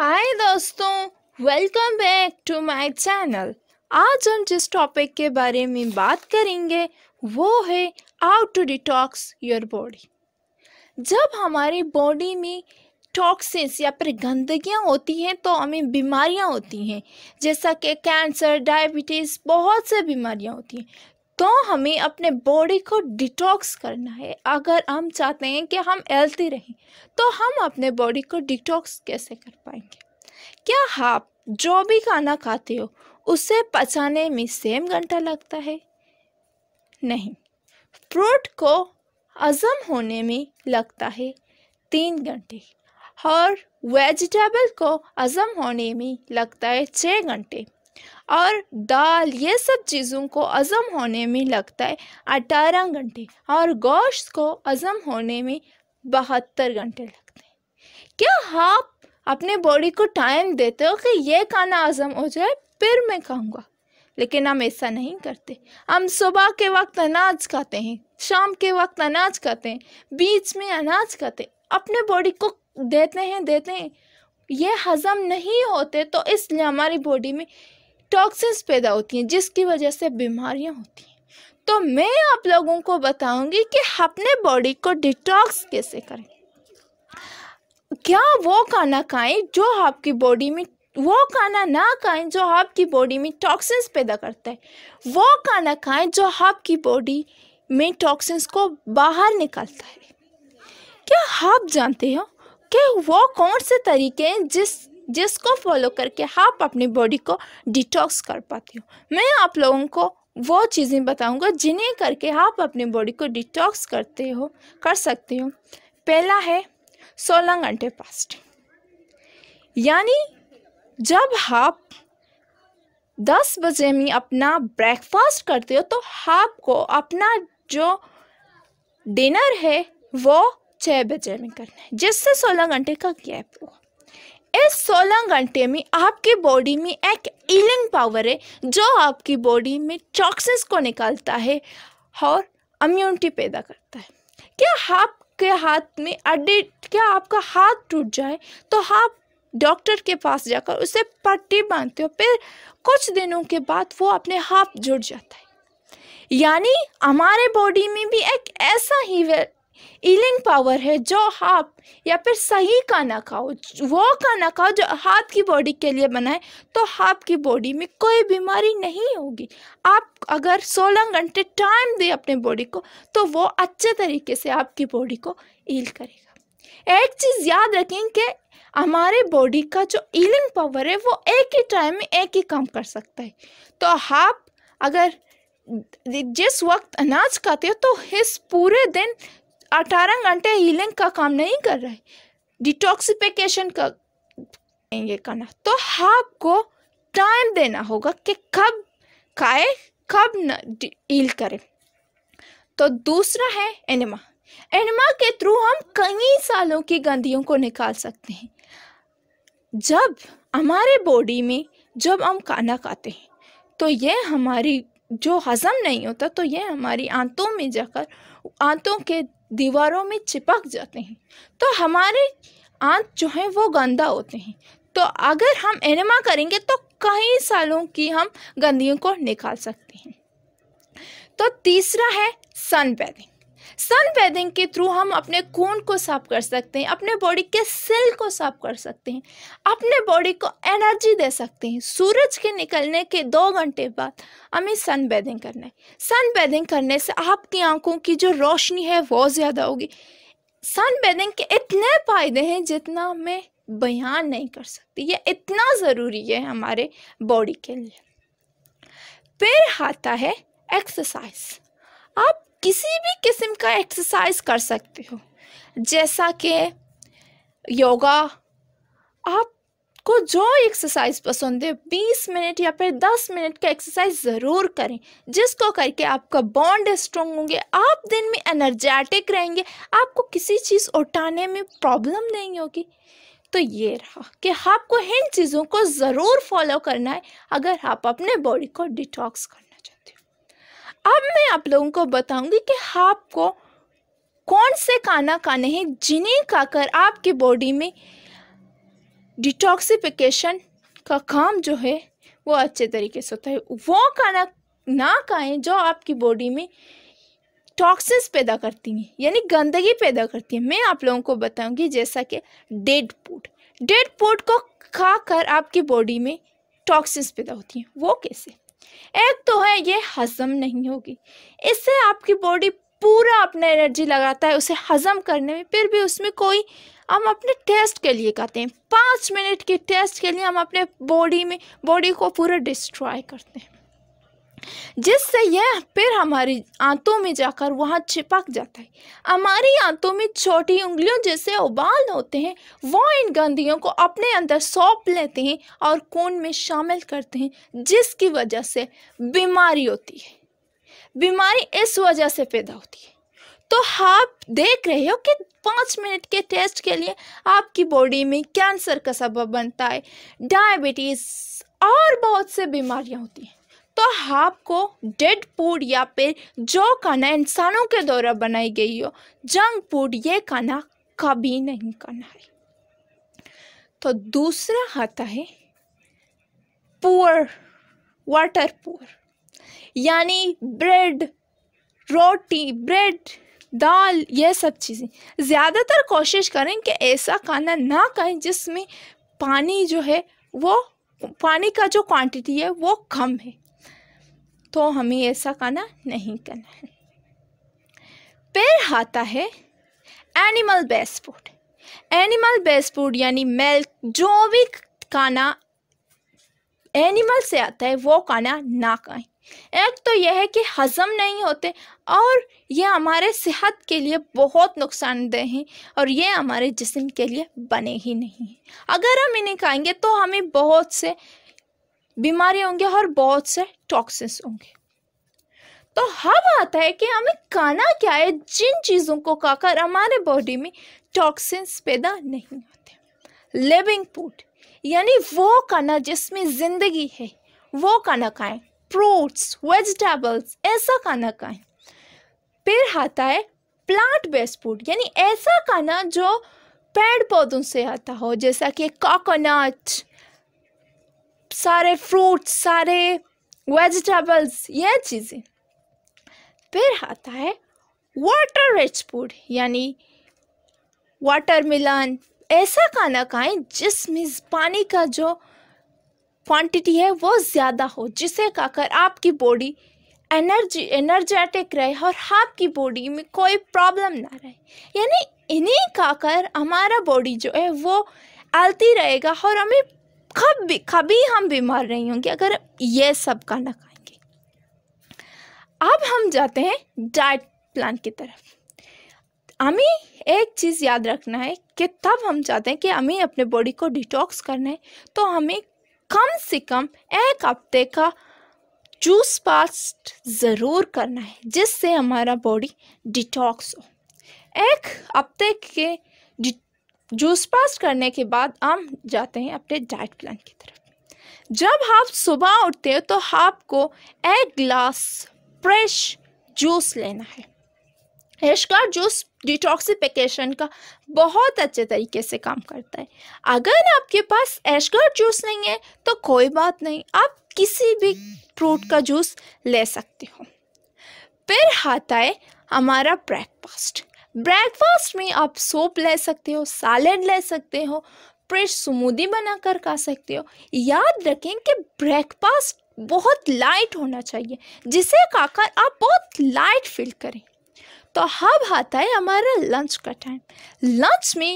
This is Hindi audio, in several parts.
हाय दोस्तों welcome back to my channel आज हम जिस टॉपिक के बारे में बात करेंगे वो है how to detox your body जब हमारी बॉडी में टॉक्सिस या फिर गंदगियाँ होती हैं तो हमें बीमारियाँ होती हैं जैसा कि कैंसर डायबिटीज़ बहुत से बीमारियाँ होती हैं तो हमें अपने बॉडी को डिटॉक्स करना है अगर हम चाहते हैं कि हम हेल्थी रहें तो हम अपने बॉडी को डिटॉक्स कैसे कर पाएंगे क्या आप जो भी खाना खाते हो उसे पचाने में सेम घंटा लगता है नहीं फ्रूट को हजम होने में लगता है तीन घंटे और वेजिटेबल को हजम होने में लगता है छः घंटे और दाल ये सब चीज़ों को हज़म होने में लगता है अठारह घंटे और गोश्त को हज़म होने में बहत्तर घंटे लगते हैं क्या आप अपने बॉडी को टाइम देते हो कि ये खाना हज़म हो जाए फिर मैं खाऊंगा लेकिन हम ऐसा नहीं करते हम सुबह के वक्त अनाज खाते हैं शाम के वक्त अनाज खाते हैं बीच में अनाज खाते अपने बॉडी को देते हैं देते हैं ये हज़म नहीं होते तो इसलिए हमारी बॉडी में टॉक्सिन्स पैदा होती हैं जिसकी वजह से बीमारियां होती हैं तो मैं आप लोगों को बताऊंगी कि अपने बॉडी को डिटॉक्स कैसे करें क्या वो खाना खाएं जो आपकी बॉडी में वो खाना ना खाएं जो आपकी बॉडी में टॉक्सिन्स पैदा करता है वो खाना खाएं जो आपकी बॉडी में टॉक्सिन्स को बाहर निकालता है क्या आप जानते हो कि वो कौन से तरीके हैं जिस जिसको फॉलो करके आप हाँ अपनी बॉडी को डिटॉक्स कर पाती हो मैं आप लोगों को वो चीज़ें बताऊंगा जिन्हें करके आप हाँ अपनी बॉडी को डिटॉक्स करते हो कर सकते हो पहला है सोलह घंटे फास्टिंग यानी जब आप हाँ दस बजे में अपना ब्रेकफास्ट करते हो तो आपको अपना जो डिनर है वो छः बजे में करना है जिससे सोलह घंटे का गैप हुआ इस 16 घंटे में आपकी बॉडी में एक ईलिंग पावर है जो आपकी बॉडी में टॉक्सिस को निकालता है और इम्यूनिटी पैदा करता है क्या आपके हाथ में अड्डे क्या आपका हाथ टूट जाए तो आप डॉक्टर के पास जाकर उसे पट्टी बांधते हो फिर कुछ दिनों के बाद वो अपने हाथ जुड़ जाता है यानी हमारे बॉडी में भी एक ऐसा ही ईलिंग पावर है जो आप या फिर सही खाना खाओ वो खाना खाओ जो हाथ की बॉडी के लिए बनाए तो हाथ की बॉडी में कोई बीमारी नहीं होगी आप अगर 16 घंटे टाइम दें अपने बॉडी को तो वो अच्छे तरीके से आपकी बॉडी को ईल करेगा एक चीज़ याद रखें कि हमारे बॉडी का जो ईलिंग पावर है वो एक ही टाइम में एक ही काम कर सकता है तो आप अगर जिस वक्त अनाज खाते हो तो इस पूरे दिन अठारह घंटे हीलिंग का काम नहीं कर रहे डिटॉक्सिफिकेशन का ये करना तो आपको टाइम देना होगा कि कब खाए कब न हील करें तो दूसरा है एनिमा एनिमा के थ्रू हम कई सालों की गंदियों को निकाल सकते हैं जब हमारे बॉडी में जब हम खाना खाते हैं तो ये हमारी जो हज़म नहीं होता तो ये हमारी आंतों में जाकर आंतों के दीवारों में चिपक जाते हैं तो हमारे आंत जो हैं वो गंदा होते हैं तो अगर हम एनिमा करेंगे तो कई सालों की हम गंदियों को निकाल सकते हैं तो तीसरा है सन बैदिंग सन बैदिंग के थ्रू हम अपने खून को साफ कर सकते हैं अपने बॉडी के सेल को साफ कर सकते हैं अपने बॉडी को एनर्जी दे सकते हैं सूरज के निकलने के दो घंटे बाद हमें सन बैदिंग करना है सन बैदिंग करने से आपकी आंखों की जो रोशनी है वो ज़्यादा होगी सन बैदिंग के इतने फ़ायदे हैं जितना मैं बयान नहीं कर सकती ये इतना ज़रूरी है हमारे बॉडी के लिए फिर आता है एक्सरसाइज आप किसी भी किस्म का एक्सरसाइज कर सकते हो जैसा कि योगा आपको जो एक्सरसाइज पसंद है बीस मिनट या फिर दस मिनट का एक्सरसाइज ज़रूर करें जिसको करके आपका बॉन्ड स्ट्रॉन्ग होंगे आप दिन में एनर्जेटिक रहेंगे आपको किसी चीज़ उठाने में प्रॉब्लम नहीं होगी तो ये रहा कि आपको इन चीज़ों को ज़रूर फॉलो करना है अगर आप अपने बॉडी को डिटॉक्स करना अब मैं आप लोगों को बताऊंगी कि आपको कौन से खाना खाने हैं जिन्हें खाकर आपकी बॉडी में डिटॉक्सिफिकेशन का काम जो है वो अच्छे तरीके से होता है वो खाना ना खाएं जो आपकी बॉडी में टॉक्सिन्स पैदा करती हैं यानी गंदगी पैदा करती हैं मैं आप लोगों को बताऊंगी जैसा कि डेड फूड डेड फूड को खाकर आपकी बॉडी में टॉक्सिन्स पैदा होती हैं वो कैसे एक तो है ये हजम नहीं होगी इससे आपकी बॉडी पूरा अपना एनर्जी लगाता है उसे हजम करने में फिर भी उसमें कोई हम अपने टेस्ट के लिए कहते हैं पाँच मिनट के टेस्ट के लिए हम अपने बॉडी में बॉडी को पूरा डिस्ट्रॉय करते हैं जिससे यह फिर हमारी आंतों में जाकर वहाँ चिपक जाता है हमारी आंतों में छोटी उंगलियों जैसे उबाल होते हैं वो इन गंदियों को अपने अंदर सौंप लेते हैं और खून में शामिल करते हैं जिसकी वजह से बीमारी होती है बीमारी इस वजह से पैदा होती है तो आप हाँ देख रहे हो कि पाँच मिनट के टेस्ट के लिए आपकी बॉडी में कैंसर का सबब बनता है डायबिटीज़ और बहुत से बीमारियाँ होती हैं तो आपको डेड फूड या फिर जो खाना इंसानों के द्वारा बनाई गई हो जंक फूड ये खाना कभी नहीं खाना है तो दूसरा आता है पुअर वाटर पुअर यानी ब्रेड रोटी ब्रेड दाल ये सब चीज़ें ज़्यादातर कोशिश करें कि ऐसा खाना ना खाएं जिसमें पानी जो है वो पानी का जो क्वांटिटी है वो कम है तो हमें ऐसा खाना नहीं करना है फिर आता है animal base food animal base food यानी मिल्क जो भी खाना एनिमल से आता है वो खाना ना खाएं एक तो यह है कि हज़म नहीं होते और यह हमारे सेहत के लिए बहुत नुकसानदेह हैं और यह हमारे जिसम के लिए बने ही नहीं अगर हम इन्हें खाएंगे तो हमें बहुत से बीमारी होंगे और बहुत से टॉक्सिस होंगे तो हम हाँ, आता है कि हमें खाना क्या है जिन चीज़ों को खाकर हमारे बॉडी में टॉक्सिन्स पैदा नहीं होते लिविंग फूड यानी वो खाना जिसमें ज़िंदगी है वो खाना खाएं फ्रूट्स वेजिटेबल्स ऐसा खाना खाएं फिर आता है प्लांट बेस्ड फूड यानी ऐसा खाना जो पेड़ पौधों से आता हो जैसा कि कोकोनट सारे फ्रूट सारे वेजिटेबल्स यह चीज़ें फिर आता है वाटर रिच फूड यानी वाटर मिलन ऐसा खाना खाएं जिसमें पानी का जो क्वांटिटी है वो ज़्यादा हो जिसे खाकर आपकी बॉडी एनर्जी एनर्जेटिक रहे और आपकी बॉडी में कोई प्रॉब्लम ना रहे यानी इन्हीं खाकर हमारा बॉडी जो है वो आलती रहेगा और हमें कब कभी हम बीमार नहीं होंगे अगर ये सब खाना खाएंगे अब हम जाते हैं डाइट प्लान की तरफ हमें एक चीज़ याद रखना है कि तब हम चाहते हैं कि हमें अपने बॉडी को डिटॉक्स करना है तो हमें कम से कम एक हफ्ते का जूस पास्ट ज़रूर करना है जिससे हमारा बॉडी डिटॉक्स हो एक हफ्ते के जूस पास करने के बाद हम जाते हैं अपने डाइट प्लान की तरफ जब आप सुबह उठते हो तो आपको एक ग्लास फ्रेश जूस लेना है हेशका जूस डिटॉक्सिफिकेशन का बहुत अच्छे तरीके से काम करता है अगर आपके पास एशगार जूस नहीं है तो कोई बात नहीं आप किसी भी फ्रूट का जूस ले सकते हो फिर आता है हमारा ब्रेकफास्ट ब्रेकफास्ट में आप सोप ले सकते हो सैलेड ले सकते हो फ्रेश स्मूदी बनाकर खा सकते हो याद रखें कि ब्रेकफास्ट बहुत लाइट होना चाहिए जिसे खाकर आप बहुत लाइट फील करें तो हब आता है हमारा लंच का टाइम लंच में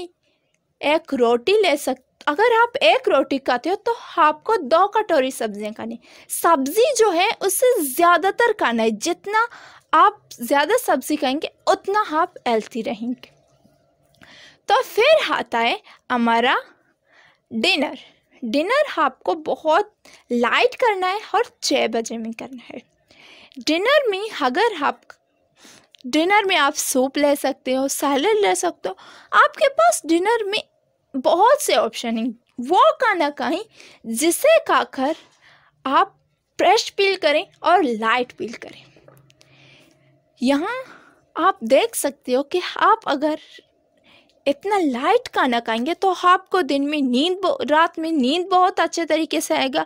एक रोटी ले सक अगर आप एक रोटी खाते हो तो आपको दो कटोरी सब्जियां खानी सब्जी जो है उसे ज़्यादातर खाना है जितना आप ज़्यादा सब्जी खाएंगे उतना आप हेल्थी रहेंगे तो फिर आता है हमारा डिनर डिनर आपको बहुत लाइट करना है और छः बजे में करना है डिनर में अगर आप डिनर में आप सूप ले सकते हो सैलड ले सकते हो आपके पास डिनर में बहुत से ऑप्शन हैं वो खाना कहीं जिसे खाकर आप फ्रेश फील करें और लाइट फील करें यहाँ आप देख सकते हो कि आप अगर इतना लाइट खाना खाएंगे तो आपको दिन में नींद रात में नींद बहुत अच्छे तरीके से आएगा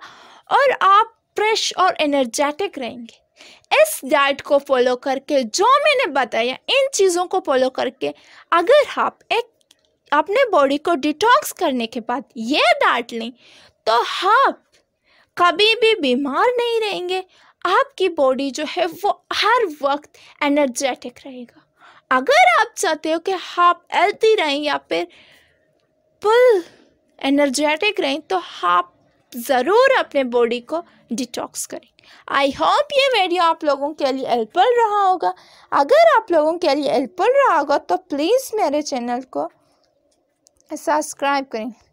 और आप फ्रेश और एनर्जेटिक रहेंगे इस डाइट को फॉलो करके जो मैंने बताया इन चीज़ों को फॉलो करके अगर आप एक अपने बॉडी को डिटॉक्स करने के बाद ये डाइट लें तो आप कभी भी बीमार नहीं रहेंगे आपकी बॉडी जो है वो हर वक्त एनर्जेटिक रहेगा अगर आप चाहते हो कि आप हेल्थी रहें या फिर फुल एनर्जेटिक रहें तो आप ज़रूर अपने बॉडी को डिटॉक्स करें आई होप ये वीडियो आप लोगों के लिए हेल्पफुल रहा होगा अगर आप लोगों के लिए हेल्पफुल रहा होगा तो प्लीज़ मेरे चैनल को सब्सक्राइब करें